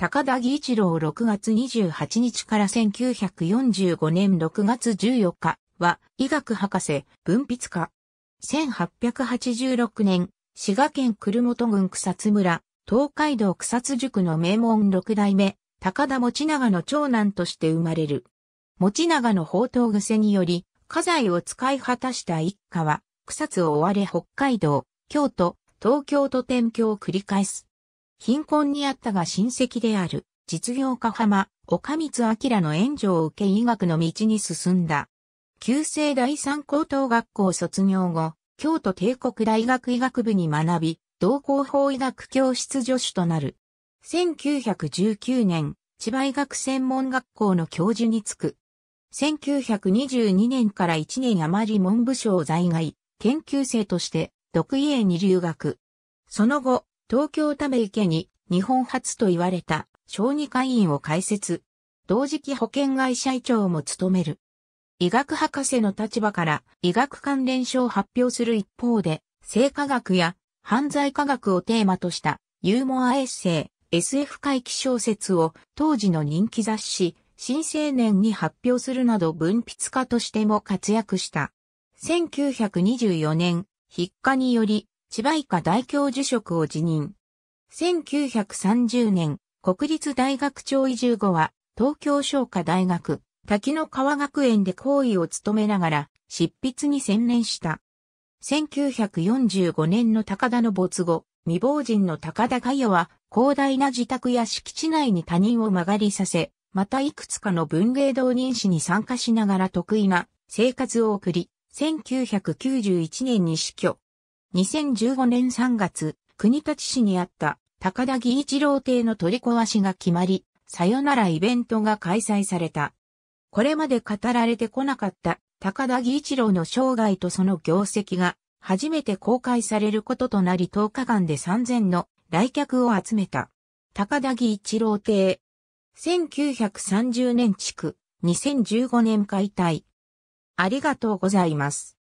高田義一郎6月28日から1945年6月14日は医学博士、文筆家。1886年、滋賀県久留本郡草津村、東海道草津塾の名門六代目、高田持長の長男として生まれる。持長の宝刀癖により、家財を使い果たした一家は、草津を追われ北海道、京都、東京と転居を繰り返す。貧困にあったが親戚である、実業家浜、岡光明の援助を受け医学の道に進んだ。旧制第三高等学校卒業後、京都帝国大学医学部に学び、同校法医学教室助手となる。1919年、千葉医学専門学校の教授に就く。1922年から1年余り文部省在外、研究生として、独医へに留学。その後、東京ため池に日本初と言われた小児科医院を開設。同時期保険会社医長も務める。医学博士の立場から医学関連書を発表する一方で、生科学や犯罪科学をテーマとしたユーモアエッセイ、SF 回帰小説を当時の人気雑誌、新青年に発表するなど文筆家としても活躍した。1924年、筆家により千葉医科大教授職を辞任。1930年、国立大学長移住後は、東京商科大学、滝の川学園で講義を務めながら、執筆に専念した。1945年の高田の没後、未亡人の高田が代は、広大な自宅や敷地内に他人を曲がりさせ、またいくつかの文芸同人誌に参加しながら得意な生活を送り、1991年に死去。2015年3月、国立市にあった高田義一郎邸の取り壊しが決まり、さよならイベントが開催された。これまで語られてこなかった高田義一郎の生涯とその業績が初めて公開されることとなり10日間で3000の来客を集めた。高田義一郎邸。1930年地区、2015年解体。ありがとうございます。